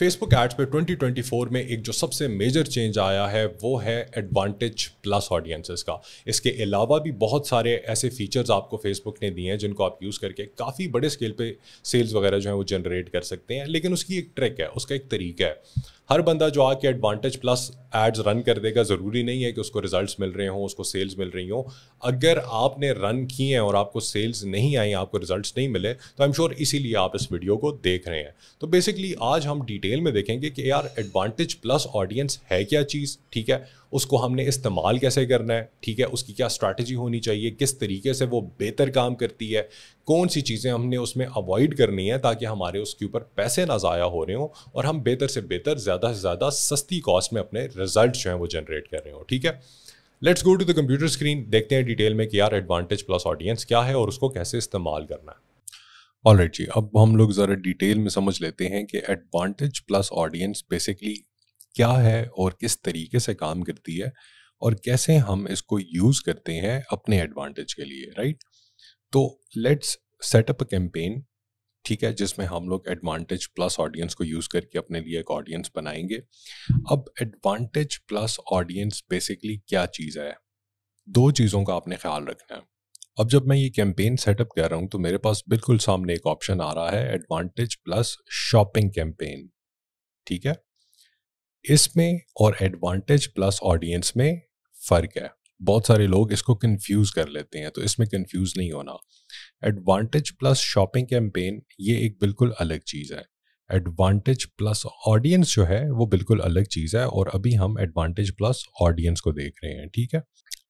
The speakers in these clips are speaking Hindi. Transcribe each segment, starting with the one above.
फेसबुक एड्स पे 2024 में एक जो सबसे मेजर चेंज आया है वो है एडवांटेज प्लस ऑडियंसेस का इसके अलावा भी बहुत सारे ऐसे फीचर्स आपको फेसबुक ने दिए हैं जिनको आप यूज़ करके काफ़ी बड़े स्केल पे सेल्स वगैरह जो है वो जनरेट कर सकते हैं लेकिन उसकी एक ट्रैक है उसका एक तरीका है हर बंदा जो आके एडवांटेज प्लस एड्स रन कर देगा ज़रूरी नहीं है कि उसको रिजल्ट्स मिल रहे हों उसको सेल्स मिल रही हों अगर आपने रन किए हैं और आपको सेल्स नहीं आई आपको रिजल्ट्स नहीं मिले तो आई एम श्योर इसीलिए आप इस वीडियो को देख रहे हैं तो बेसिकली आज हम डिटेल डिटेल में देखेंगे कि यार एडवांटेज प्लस ऑडियंस है क्या चीज़ ठीक है उसको हमने इस्तेमाल कैसे करना है ठीक है उसकी क्या स्ट्रैटेजी होनी चाहिए किस तरीके से वो बेहतर काम करती है कौन सी चीज़ें हमने उसमें अवॉइड करनी है ताकि हमारे उसके ऊपर पैसे ना ज़ाया हो रहे हों और हम बेहतर से बेहतर ज़्यादा से ज़्यादा सस्ती कॉस्ट में अपने रिजल्ट जो हैं वो जनरेट कर रहे हों ठीक है let's go to the computer screen देखते हैं डिटेल में कि यार एडवांटेज प्लस ऑडियंस क्या है और उसको कैसे इस्तेमाल करना है ऑल right, जी अब हम लोग ज़रा डिटेल में समझ लेते हैं कि एडवांटेज प्लस ऑडियंस बेसिकली क्या है और किस तरीके से काम करती है और कैसे हम इसको यूज़ करते हैं अपने एडवांटेज के लिए राइट तो लेट्स सेटअप अ कैंपेन ठीक है जिसमें हम लोग एडवांटेज प्लस ऑडियंस को यूज़ करके अपने लिए एक ऑडियंस बनाएंगे अब एडवांटेज प्लस ऑडियंस बेसिकली क्या चीज़ है दो चीज़ों का आपने ख्याल रखना है अब जब मैं ये कैंपेन सेटअप कर रहा हूँ तो मेरे पास बिल्कुल सामने एक ऑप्शन आ रहा है एडवांटेज प्लस शॉपिंग कैंपेन ठीक है इसमें और एडवांटेज प्लस ऑडियंस में फ़र्क है बहुत सारे लोग इसको कंफ्यूज कर लेते हैं तो इसमें कंफ्यूज नहीं होना एडवांटेज प्लस शॉपिंग कैंपेन ये एक बिल्कुल अलग चीज़ है एडवांटेज प्लस ऑडियंस जो है वो बिल्कुल अलग चीज़ है और अभी हम एडवांटेज प्लस ऑडियंस को देख रहे हैं ठीक है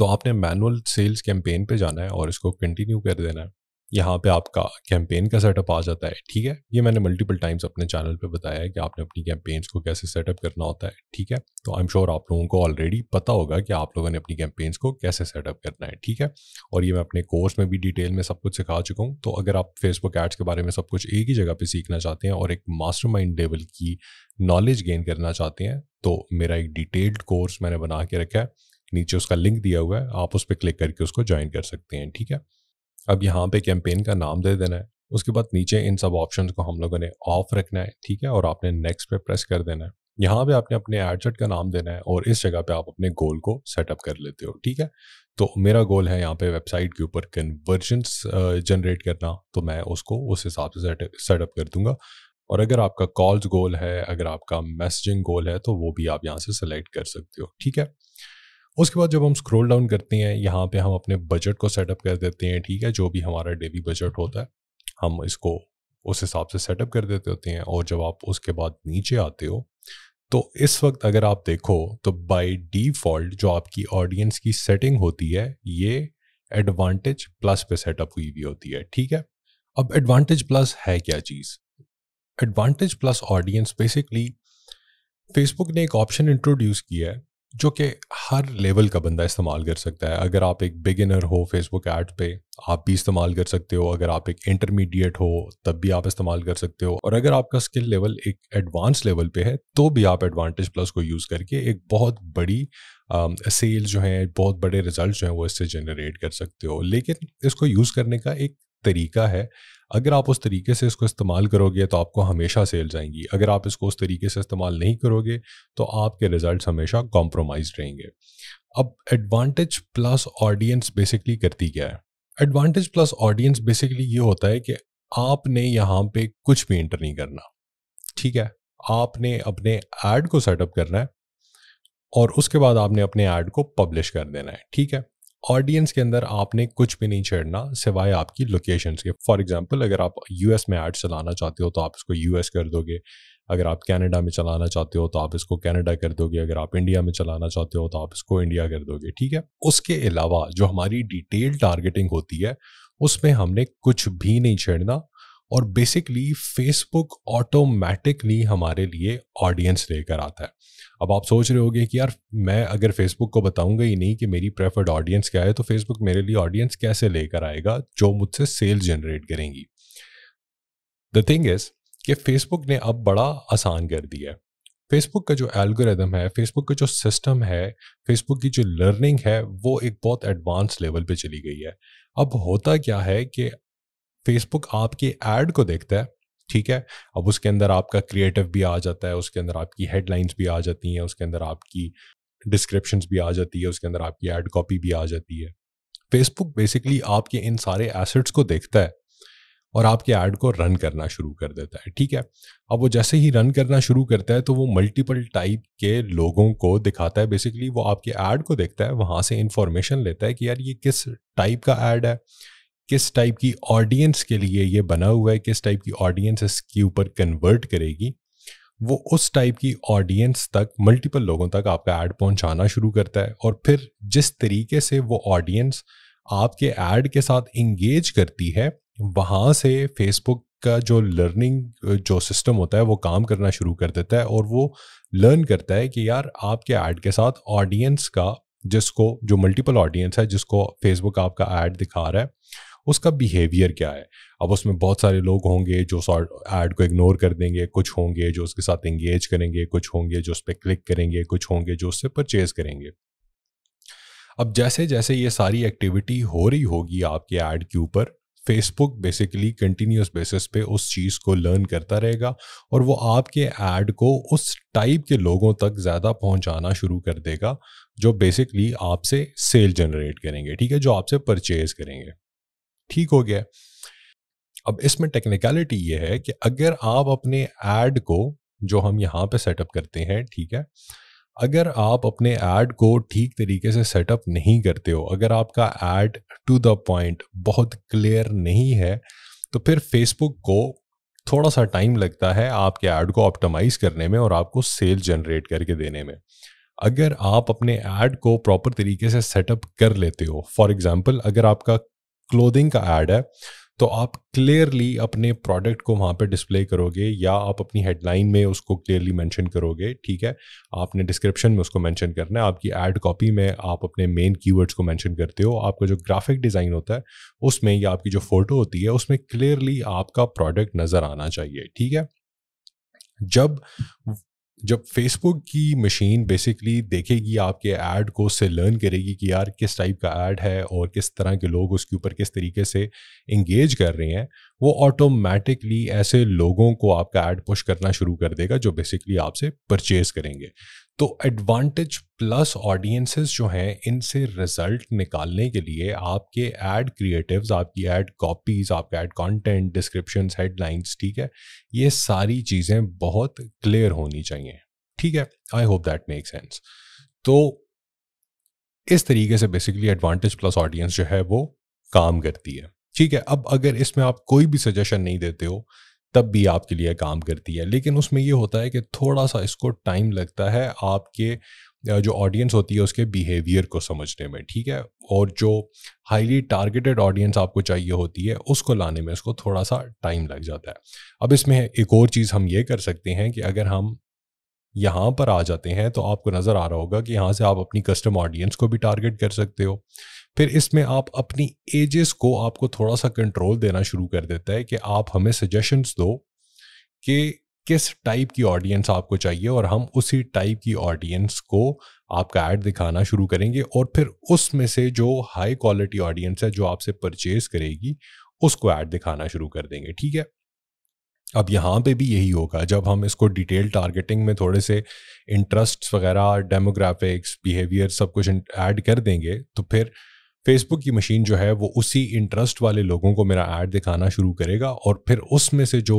तो आपने मैनुअल सेल्स कैंपेन पे जाना है और इसको कंटिन्यू कर देना है यहाँ पे आपका कैंपेन का सेटअप आ जाता है ठीक है ये मैंने मल्टीपल टाइम्स अपने चैनल पे बताया है कि आपने अपनी कैंपेन्स को कैसे सेटअप करना होता है ठीक है तो आई एम श्योर आप लोगों को ऑलरेडी पता होगा कि आप लोगों ने अपनी कैंपेन्स को कैसे सेटअप करना है ठीक है और ये मैं अपने कोर्स में भी डिटेल में सब कुछ सिखा चुका हूँ तो अगर आप फेसबुक एड्स के बारे में सब कुछ एक ही जगह पर सीखना चाहते हैं और एक मास्टर लेवल की नॉलेज गेन करना चाहते हैं तो मेरा एक डिटेल्ड कोर्स मैंने बना के रखा है नीचे उसका लिंक दिया हुआ है आप उस पर क्लिक करके उसको ज्वाइन कर सकते हैं ठीक है अब यहाँ पे कैंपेन का नाम दे देना है उसके बाद नीचे इन सब ऑप्शन को हम लोगों ने ऑफ रखना है ठीक है और आपने नेक्स्ट पे प्रेस कर देना है यहाँ पे आपने अपने एडसेट का नाम देना है और इस जगह पे आप अपने गोल को सेटअप कर लेते हो ठीक है तो मेरा गोल है यहाँ पे वेबसाइट के ऊपर कन्वर्जन जनरेट करना तो मैं उसको उस हिसाब से सेटअप कर दूंगा और अगर आपका कॉल्स गोल है अगर आपका मैसेजिंग गोल है तो वो भी आप यहाँ से सेलेक्ट कर सकते हो ठीक है उसके बाद जब हम स्क्रोल डाउन करते हैं यहाँ पे हम अपने बजट को सेटअप कर देते हैं ठीक है जो भी हमारा डेली बजट होता है हम इसको उस हिसाब से सेटअप कर देते होते हैं और जब आप उसके बाद नीचे आते हो तो इस वक्त अगर आप देखो तो बाय डिफ़ॉल्ट जो आपकी ऑडियंस की सेटिंग होती है ये एडवांटेज प्लस पे सेटअप हुई हुई होती है ठीक है अब एडवांटेज प्लस है क्या चीज़ advantage plus audience basically Facebook ने एक ऑप्शन इंट्रोड्यूस किया है जो कि हर लेवल का बंदा इस्तेमाल कर सकता है अगर आप एक बिगिनर हो फेसबुक ऐड पे आप भी इस्तेमाल कर सकते हो अगर आप एक इंटरमीडिएट हो तब भी आप इस्तेमाल कर सकते हो और अगर आपका स्किल लेवल एक एडवांस लेवल पे है तो भी आप एडवांटेज प्लस को यूज़ करके एक बहुत बड़ी सेल जो है बहुत बड़े रिजल्ट जो हैं वो इससे जनरेट कर सकते हो लेकिन इसको यूज़ करने का एक तरीका है अगर आप उस तरीके से इसको इस्तेमाल करोगे तो आपको हमेशा सेल्स आएंगी अगर आप इसको उस तरीके से इस्तेमाल नहीं करोगे तो आपके रिजल्ट हमेशा कॉम्प्रोमाइज रहेंगे अब एडवांटेज प्लस ऑडियंस बेसिकली करती क्या है एडवांटेज प्लस ऑडियंस बेसिकली ये होता है कि आपने यहाँ पे कुछ भी इंटर नहीं करना ठीक है आपने अपने ऐड को सेटअप करना है और उसके बाद आपने अपने ऐड को पब्लिश कर देना है ठीक है ऑडियंस के अंदर आपने कुछ भी नहीं छेड़ना सिवाय आपकी लोकेशन के फॉर एग्जाम्पल अगर आप यू में एड चलाना चाहते हो तो आप इसको यूएस कर दोगे अगर आप कनाडा में चलाना चाहते हो तो आप इसको कनाडा कर दोगे अगर आप इंडिया में चलाना चाहते हो तो आप इसको इंडिया कर दोगे ठीक है उसके अलावा जो हमारी डिटेल टारगेटिंग होती है उसमें हमने कुछ भी नहीं छेड़ना और बेसिकली फेसबुक ऑटोमेटिकली हमारे लिए ऑडियंस लेकर आता है अब आप सोच रहे होगे कि यार मैं अगर फेसबुक को बताऊंगा ही नहीं कि मेरी प्रेफर्ड ऑडियंस क्या है तो फेसबुक मेरे लिए ऑडियंस कैसे लेकर आएगा जो मुझसे सेल्स जनरेट करेंगी द थिंग इज कि फेसबुक ने अब बड़ा आसान कर दिया है फेसबुक का जो एल्गोरिदम है फेसबुक का जो सिस्टम है फेसबुक की जो लर्निंग है वो एक बहुत एडवांस लेवल पे चली गई है अब होता क्या है कि फेसबुक आपके ऐड को देखता है ठीक है अब उसके अंदर आपका क्रिएटिव भी आ जाता है उसके अंदर आपकी हेडलाइंस भी आ जाती हैं उसके अंदर आपकी डिस्क्रिप्शन भी आ जाती है उसके अंदर आपकी एड कॉपी भी आ जाती है फेसबुक बेसिकली आपके इन सारे एसेट्स को देखता है और आपके ऐड को रन करना शुरू कर देता है ठीक है अब वो जैसे ही रन करना शुरू करता है तो वो मल्टीपल टाइप के लोगों को दिखाता है बेसिकली वो आपके ऐड को देखता है वहाँ से इंफॉर्मेशन लेता है कि यार ये किस टाइप का ऐड है किस टाइप की ऑडियंस के लिए ये बना हुआ है किस टाइप की ऑडियंस इसके ऊपर कन्वर्ट करेगी वो उस टाइप की ऑडियंस तक मल्टीपल लोगों तक आपका ऐड पहुंचाना शुरू करता है और फिर जिस तरीके से वो ऑडियंस आपके ऐड के साथ इंगेज करती है वहाँ से फेसबुक का जो लर्निंग जो सिस्टम होता है वो काम करना शुरू कर देता है और वो लर्न करता है कि यार आपके ऐड के साथ ऑडियंस का जिसको जो मल्टीपल ऑडियंस है जिसको फेसबुक आपका ऐड दिखा रहा है उसका बिहेवियर क्या है अब उसमें बहुत सारे लोग होंगे जो ऐड को इग्नोर कर देंगे कुछ होंगे जो उसके साथ एंगेज करेंगे कुछ होंगे जो उस पर क्लिक करेंगे कुछ होंगे जो उससे परचेज करेंगे अब जैसे जैसे ये सारी एक्टिविटी हो रही होगी आपके ऐड के ऊपर फेसबुक बेसिकली कंटिन्यूस बेसिस पे उस चीज़ को लर्न करता रहेगा और वो आपके ऐड को उस टाइप के लोगों तक ज़्यादा पहुंचाना शुरू कर देगा जो बेसिकली आपसे सेल जनरेट करेंगे ठीक है जो आपसे परचेज करेंगे ठीक हो गया अब इसमें टेक्निकलिटी ये है कि अगर आप अपने ऐड को जो हम यहाँ पे सेटअप करते हैं ठीक है अगर आप अपने ऐड को ठीक तरीके से सेटअप नहीं करते हो अगर आपका ऐड टू द पॉइंट बहुत क्लियर नहीं है तो फिर फेसबुक को थोड़ा सा टाइम लगता है आपके ऐड को ऑप्टिमाइज करने में और आपको सेल जनरेट करके देने में अगर आप अपने ऐड को प्रॉपर तरीके से सेटअप कर लेते हो फॉर एग्जाम्पल अगर आपका क्लोदिंग का एड है तो आप क्लियरली अपने प्रोडक्ट को वहाँ पे डिस्प्ले करोगे या आप अपनी हेडलाइन में उसको क्लियरली मेंशन करोगे ठीक है आपने डिस्क्रिप्शन में उसको मेंशन करना है आपकी एड कॉपी में आप अपने मेन कीवर्ड्स को मेंशन करते हो आपका जो ग्राफिक डिज़ाइन होता है उसमें या आपकी जो फ़ोटो होती है उसमें क्लियरली आपका प्रोडक्ट नज़र आना चाहिए ठीक है जब जब फेसबुक की मशीन बेसिकली देखेगी आपके ऐड को उससे लर्न करेगी कि यार किस टाइप का ऐड है और किस तरह के लोग उसके ऊपर किस तरीके से इंगेज कर रहे हैं वो ऑटोमेटिकली ऐसे लोगों को आपका ऐड पुश करना शुरू कर देगा जो बेसिकली आपसे परचेज करेंगे तो एडवांटेज प्लस ऑडियंसेस जो हैं इनसे रिजल्ट निकालने के लिए आपके एड क्रिएटिव्स आपकी एड कॉपीज आपके एड कंटेंट डिस्क्रिप्शन हेडलाइंस ठीक है ये सारी चीज़ें बहुत क्लियर होनी चाहिए ठीक है I hope that make sense तो इस तरीके से बेसिकली एडवांटेज प्लस ऑडियंस जो है वो काम करती है ठीक है अब अगर इसमें आप कोई भी सजेशन नहीं देते हो तब भी आपके लिए काम करती है लेकिन उसमें ये होता है कि थोड़ा सा इसको टाइम लगता है आपके जो ऑडियंस होती है उसके बिहेवियर को समझने में ठीक है और जो हाईली टारगेटेड ऑडियंस आपको चाहिए होती है उसको लाने में उसको थोड़ा सा टाइम लग जाता है अब इसमें एक और चीज़ हम ये कर सकते हैं कि अगर हम यहाँ पर आ जाते हैं तो आपको नज़र आ रहा होगा कि यहाँ से आप अपनी कस्टम ऑडियंस को भी टारगेट कर सकते हो फिर इसमें आप अपनी एजेस को आपको थोड़ा सा कंट्रोल देना शुरू कर देता है कि आप हमें सजेशंस दो कि किस टाइप की ऑडियंस आपको चाहिए और हम उसी टाइप की ऑडियंस को आपका ऐड दिखाना शुरू करेंगे और फिर उसमें से जो हाई क्वालिटी ऑडियंस है जो आपसे परचेज करेगी उसको ऐड दिखाना शुरू कर देंगे ठीक है अब यहाँ पे भी यही होगा जब हम इसको डिटेल टारगेटिंग में थोड़े से इंटरेस्ट वगैरह डेमोग्राफिक्स बिहेवियर सब कुछ ऐड कर देंगे तो फिर फेसबुक की मशीन जो है वो उसी इंटरेस्ट वाले लोगों को मेरा ऐड दिखाना शुरू करेगा और फिर उसमें से जो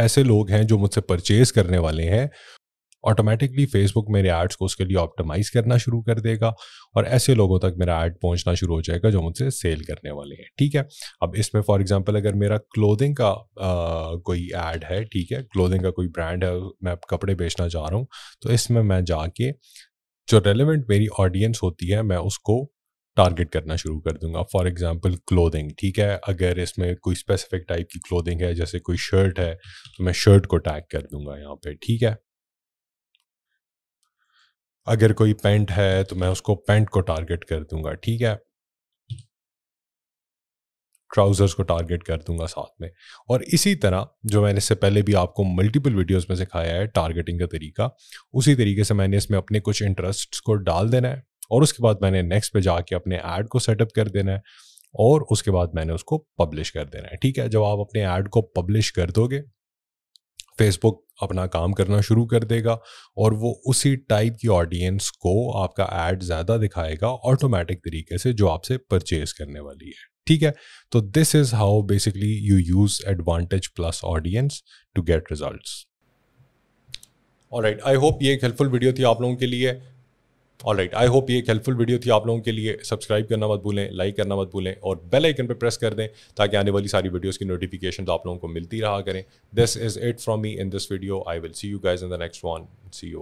ऐसे लोग हैं जो मुझसे परचेज करने वाले हैं ऑटोमेटिकली फेसबुक मेरे एड्स को उसके लिए ऑप्टिमाइज करना शुरू कर देगा और ऐसे लोगों तक मेरा ऐड पहुंचना शुरू हो जाएगा जो मुझसे सेल करने वाले हैं ठीक है अब इसमें फॉर एग्जांपल अगर मेरा क्लोथिंग का आ, कोई ऐड है ठीक है क्लोथिंग का कोई ब्रांड है मैं कपड़े बेचना चाह रहा हूँ तो इसमें मैं जाके जो रेलिवेंट मेरी ऑडियंस होती है मैं उसको टारगेट करना शुरू कर दूंगा फॉर एग्जाम्पल क्लोदिंग ठीक है अगर इसमें कोई स्पेसिफिक टाइप की क्लोदिंग है जैसे कोई शर्ट है तो मैं शर्ट को टैग कर दूंगा यहाँ पे ठीक है अगर कोई पेंट है तो मैं उसको पेंट को टारगेट कर दूंगा ठीक है ट्राउज़र्स को टारगेट कर दूंगा साथ में और इसी तरह जो मैंने इससे पहले भी आपको मल्टीपल वीडियोस में सिखाया है टारगेटिंग का तरीका उसी तरीके से मैंने इसमें अपने कुछ इंटरेस्ट को डाल देना है और उसके बाद मैंने नेक्स्ट पे जाके अपने ऐड को सेटअप कर देना है और उसके बाद मैंने उसको पब्लिश कर देना है ठीक है जब आप अपने ऐड को पब्लिश कर दोगे फेसबुक अपना काम करना शुरू कर देगा और वो उसी टाइप की ऑडियंस को आपका ऐड ज़्यादा दिखाएगा ऑटोमेटिक तरीके से जो आपसे परचेज करने वाली है ठीक है तो this is how basically you use advantage plus audience to get result और राइट आई होप ये एक हेल्पफुल वीडियो थी आप लोगों के लिए और राइट आई होप ये एक हेल्पफुल वीडियो थी आप लोगों के लिए सब्सक्राइब करना मत भूलें लाइक करना मत भूलें और बेल आइकन पर प्रेस कर दें ताकि आने वाली सारी वीडियोस की नोटिफिकेशन तो आप लोगों को मिलती रहा करें this is it from me in this video I will see you guys in the next one see you